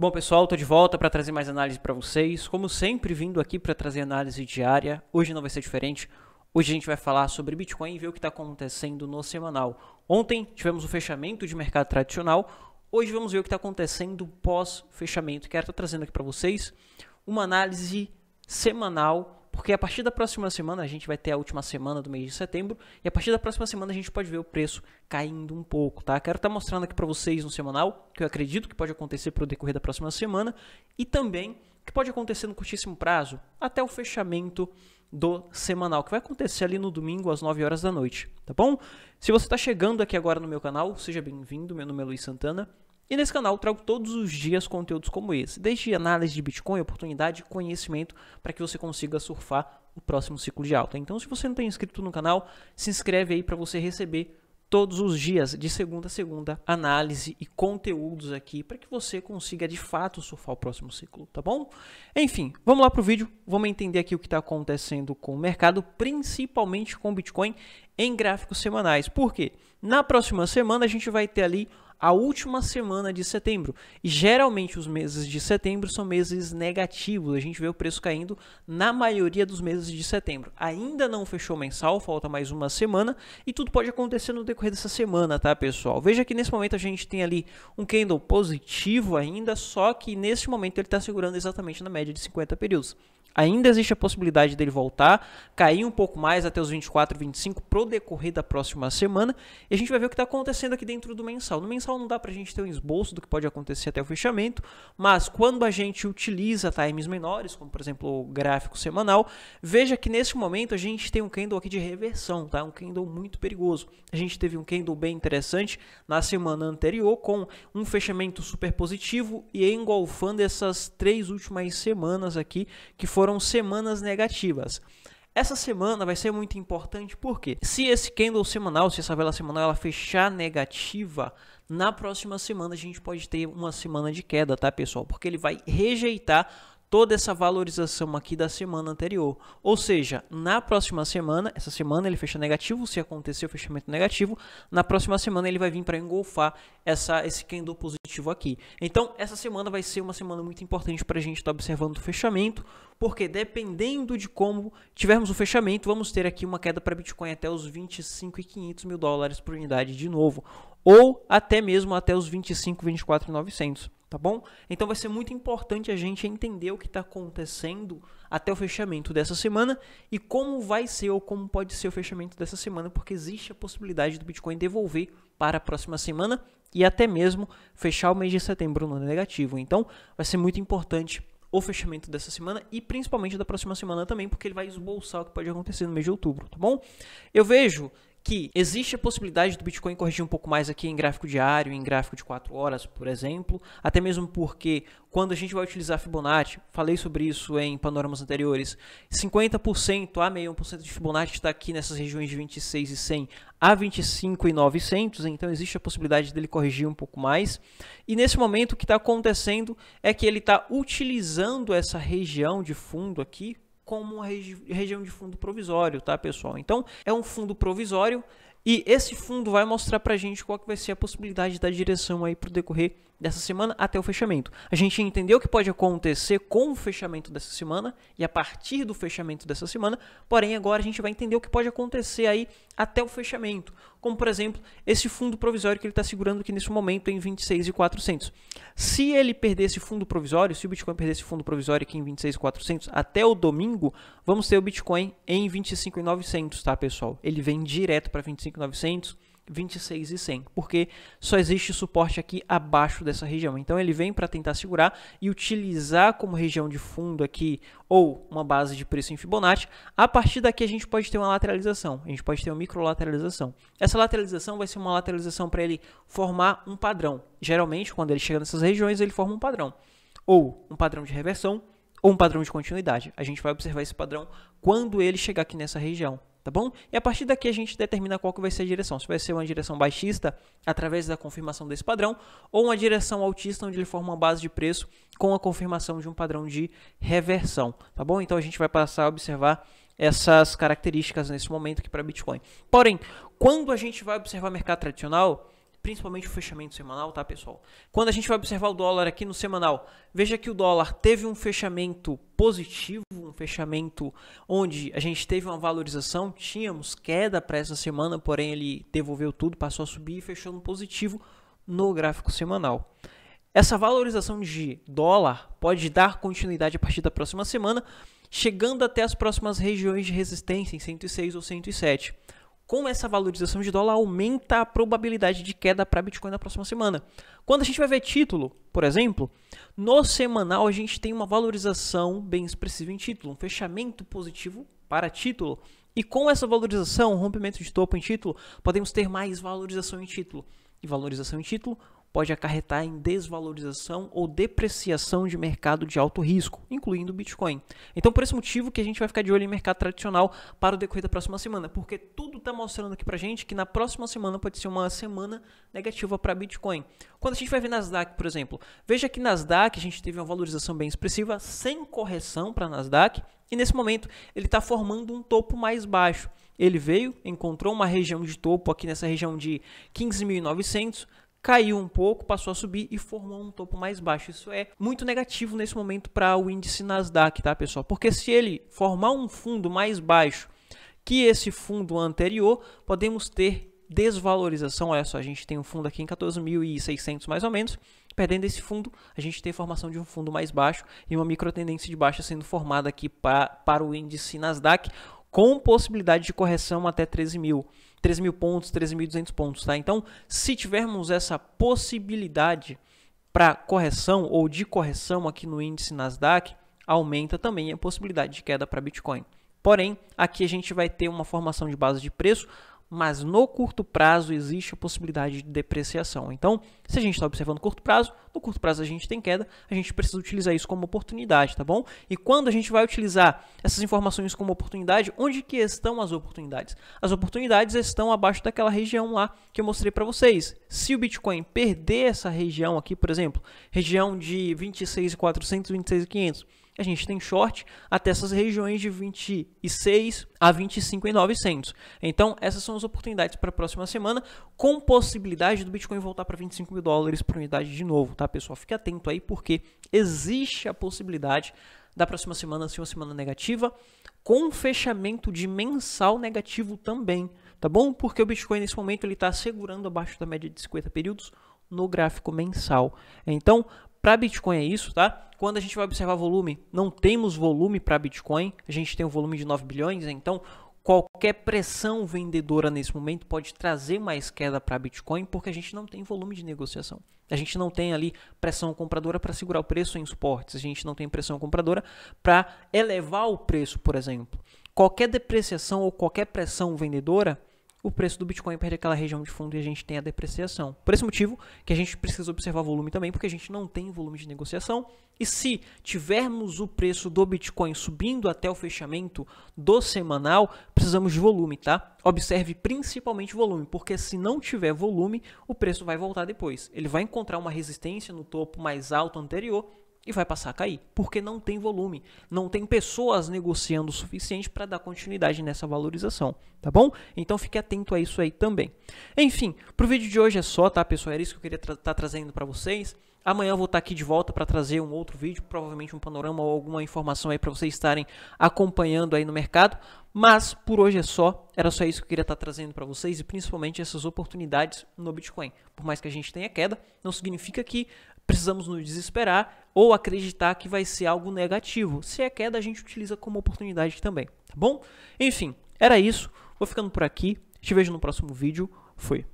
Bom, pessoal, estou de volta para trazer mais análise para vocês. Como sempre, vindo aqui para trazer análise diária. Hoje não vai ser diferente. Hoje a gente vai falar sobre Bitcoin e ver o que está acontecendo no semanal. Ontem tivemos o fechamento de mercado tradicional. Hoje vamos ver o que está acontecendo pós-fechamento. Quero estar trazendo aqui para vocês uma análise semanal porque a partir da próxima semana, a gente vai ter a última semana do mês de setembro, e a partir da próxima semana a gente pode ver o preço caindo um pouco, tá? Quero estar tá mostrando aqui para vocês no semanal, que eu acredito que pode acontecer para o decorrer da próxima semana, e também que pode acontecer no curtíssimo prazo, até o fechamento do semanal, que vai acontecer ali no domingo às 9 horas da noite, tá bom? Se você está chegando aqui agora no meu canal, seja bem-vindo, meu nome é Luiz Santana, e nesse canal trago todos os dias conteúdos como esse, desde análise de Bitcoin, oportunidade e conhecimento para que você consiga surfar o próximo ciclo de alta. Então, se você não está inscrito no canal, se inscreve aí para você receber todos os dias, de segunda a segunda, análise e conteúdos aqui para que você consiga de fato surfar o próximo ciclo, tá bom? Enfim, vamos lá para o vídeo, vamos entender aqui o que está acontecendo com o mercado, principalmente com o Bitcoin em gráficos semanais. Por quê? Na próxima semana a gente vai ter ali a última semana de setembro. E geralmente os meses de setembro são meses negativos. A gente vê o preço caindo na maioria dos meses de setembro. Ainda não fechou mensal, falta mais uma semana e tudo pode acontecer no decorrer dessa semana, tá, pessoal? Veja que nesse momento a gente tem ali um candle positivo ainda, só que nesse momento ele está segurando exatamente na média de 50 períodos. Ainda existe a possibilidade dele voltar, cair um pouco mais até os 24, 25 pro decorrer da próxima semana. E a gente vai ver o que está acontecendo aqui dentro do mensal. No mensal não dá para a gente ter um esboço do que pode acontecer até o fechamento, mas quando a gente utiliza times menores, como por exemplo o gráfico semanal, veja que nesse momento a gente tem um candle aqui de reversão, tá? Um candle muito perigoso. A gente teve um candle bem interessante na semana anterior com um fechamento super positivo e engolfando essas três últimas semanas aqui que foram foram semanas negativas. Essa semana vai ser muito importante porque se esse candle semanal, se essa vela semanal ela fechar negativa, na próxima semana a gente pode ter uma semana de queda, tá, pessoal? Porque ele vai rejeitar toda essa valorização aqui da semana anterior. Ou seja, na próxima semana, essa semana ele fecha negativo, se acontecer o fechamento negativo, na próxima semana ele vai vir para engolfar essa, esse candle positivo aqui. Então, essa semana vai ser uma semana muito importante para a gente estar tá observando o fechamento, porque dependendo de como tivermos o fechamento, vamos ter aqui uma queda para Bitcoin até os 25.500 mil dólares por unidade de novo, ou até mesmo até os 25.24.900 tá bom? Então vai ser muito importante a gente entender o que está acontecendo até o fechamento dessa semana e como vai ser ou como pode ser o fechamento dessa semana, porque existe a possibilidade do Bitcoin devolver para a próxima semana e até mesmo fechar o mês de setembro no negativo. Então vai ser muito importante o fechamento dessa semana e principalmente da próxima semana também, porque ele vai esboçar o que pode acontecer no mês de outubro, tá bom? Eu vejo que existe a possibilidade do Bitcoin corrigir um pouco mais aqui em gráfico diário, em gráfico de 4 horas, por exemplo, até mesmo porque quando a gente vai utilizar Fibonacci, falei sobre isso em panoramas anteriores, 50% a 1% de Fibonacci está aqui nessas regiões de 26 e 100 a 25 e 900, então existe a possibilidade dele corrigir um pouco mais. E nesse momento o que está acontecendo é que ele está utilizando essa região de fundo aqui, como uma regi região de fundo provisório, tá, pessoal? Então, é um fundo provisório e esse fundo vai mostrar para gente qual que vai ser a possibilidade da direção aí para decorrer dessa semana até o fechamento. A gente entendeu o que pode acontecer com o fechamento dessa semana e a partir do fechamento dessa semana, porém agora a gente vai entender o que pode acontecer aí até o fechamento, como por exemplo esse fundo provisório que ele está segurando aqui nesse momento em 26,400. Se ele perder esse fundo provisório, se o Bitcoin perder esse fundo provisório aqui em 26,400 até o domingo, vamos ter o Bitcoin em 25,900, tá pessoal? Ele vem direto para 25,900 26 e 100, porque só existe suporte aqui abaixo dessa região. Então ele vem para tentar segurar e utilizar como região de fundo aqui ou uma base de preço em Fibonacci. A partir daqui a gente pode ter uma lateralização, a gente pode ter uma microlateralização. Essa lateralização vai ser uma lateralização para ele formar um padrão. Geralmente, quando ele chega nessas regiões, ele forma um padrão ou um padrão de reversão ou um padrão de continuidade. A gente vai observar esse padrão quando ele chegar aqui nessa região, tá bom? E a partir daqui a gente determina qual que vai ser a direção. Se vai ser uma direção baixista através da confirmação desse padrão ou uma direção altista onde ele forma uma base de preço com a confirmação de um padrão de reversão, tá bom? Então a gente vai passar a observar essas características nesse momento aqui para Bitcoin. Porém, quando a gente vai observar mercado tradicional, principalmente o fechamento semanal, tá, pessoal? Quando a gente vai observar o dólar aqui no semanal, veja que o dólar teve um fechamento positivo, um fechamento onde a gente teve uma valorização, tínhamos queda para essa semana, porém ele devolveu tudo, passou a subir e fechou no positivo no gráfico semanal. Essa valorização de dólar pode dar continuidade a partir da próxima semana, chegando até as próximas regiões de resistência em 106 ou 107 com essa valorização de dólar, aumenta a probabilidade de queda para Bitcoin na próxima semana. Quando a gente vai ver título, por exemplo, no semanal a gente tem uma valorização bem expressiva em título, um fechamento positivo para título. E com essa valorização, rompimento de topo em título, podemos ter mais valorização em título. E valorização em título, pode acarretar em desvalorização ou depreciação de mercado de alto risco, incluindo o Bitcoin. Então, por esse motivo que a gente vai ficar de olho em mercado tradicional para o decorrer da próxima semana, porque tudo está mostrando aqui para a gente que na próxima semana pode ser uma semana negativa para Bitcoin. Quando a gente vai ver Nasdaq, por exemplo, veja que Nasdaq a gente teve uma valorização bem expressiva, sem correção para Nasdaq, e nesse momento ele está formando um topo mais baixo. Ele veio, encontrou uma região de topo aqui nessa região de 15.900, caiu um pouco, passou a subir e formou um topo mais baixo. Isso é muito negativo nesse momento para o índice Nasdaq, tá, pessoal? Porque se ele formar um fundo mais baixo que esse fundo anterior, podemos ter desvalorização. Olha só, a gente tem um fundo aqui em 14.600 mais ou menos. Perdendo esse fundo, a gente tem a formação de um fundo mais baixo e uma micro tendência de baixa sendo formada aqui pra, para o índice Nasdaq, com possibilidade de correção até 13 mil. 13 mil pontos, 13.200 pontos, tá? Então, se tivermos essa possibilidade para correção ou de correção aqui no índice Nasdaq, aumenta também a possibilidade de queda para Bitcoin. Porém, aqui a gente vai ter uma formação de base de preço mas no curto prazo existe a possibilidade de depreciação. Então, se a gente está observando curto prazo, no curto prazo a gente tem queda, a gente precisa utilizar isso como oportunidade, tá bom? E quando a gente vai utilizar essas informações como oportunidade, onde que estão as oportunidades? As oportunidades estão abaixo daquela região lá que eu mostrei para vocês. Se o Bitcoin perder essa região aqui, por exemplo, região de 26.400, 26.500, a gente tem short até essas regiões de 26 a 25.900. Então, essas são as oportunidades para a próxima semana, com possibilidade do Bitcoin voltar para 25 mil dólares por unidade de novo, tá, pessoal? Fique atento aí, porque existe a possibilidade da próxima semana ser uma semana negativa, com fechamento de mensal negativo também, tá bom? Porque o Bitcoin nesse momento ele está segurando abaixo da média de 50 períodos no gráfico mensal. Então, para Bitcoin é isso, tá? Quando a gente vai observar volume, não temos volume para Bitcoin, a gente tem um volume de 9 bilhões, né? então qualquer pressão vendedora nesse momento pode trazer mais queda para Bitcoin, porque a gente não tem volume de negociação. A gente não tem ali pressão compradora para segurar o preço em suportes, a gente não tem pressão compradora para elevar o preço, por exemplo. Qualquer depreciação ou qualquer pressão vendedora o preço do Bitcoin perde aquela região de fundo e a gente tem a depreciação. Por esse motivo que a gente precisa observar volume também, porque a gente não tem volume de negociação. E se tivermos o preço do Bitcoin subindo até o fechamento do semanal, precisamos de volume, tá? Observe principalmente volume, porque se não tiver volume, o preço vai voltar depois. Ele vai encontrar uma resistência no topo mais alto anterior e vai passar a cair, porque não tem volume, não tem pessoas negociando o suficiente para dar continuidade nessa valorização, tá bom? Então fique atento a isso aí também. Enfim, pro vídeo de hoje é só, tá, pessoal? Era isso que eu queria estar tra tá trazendo para vocês. Amanhã eu vou estar tá aqui de volta para trazer um outro vídeo, provavelmente um panorama ou alguma informação aí para vocês estarem acompanhando aí no mercado. Mas por hoje é só, era só isso que eu queria estar tá trazendo para vocês e principalmente essas oportunidades no Bitcoin. Por mais que a gente tenha queda, não significa que precisamos nos desesperar ou acreditar que vai ser algo negativo. Se é queda, a gente utiliza como oportunidade também, tá bom? Enfim, era isso. Vou ficando por aqui. Te vejo no próximo vídeo. Fui.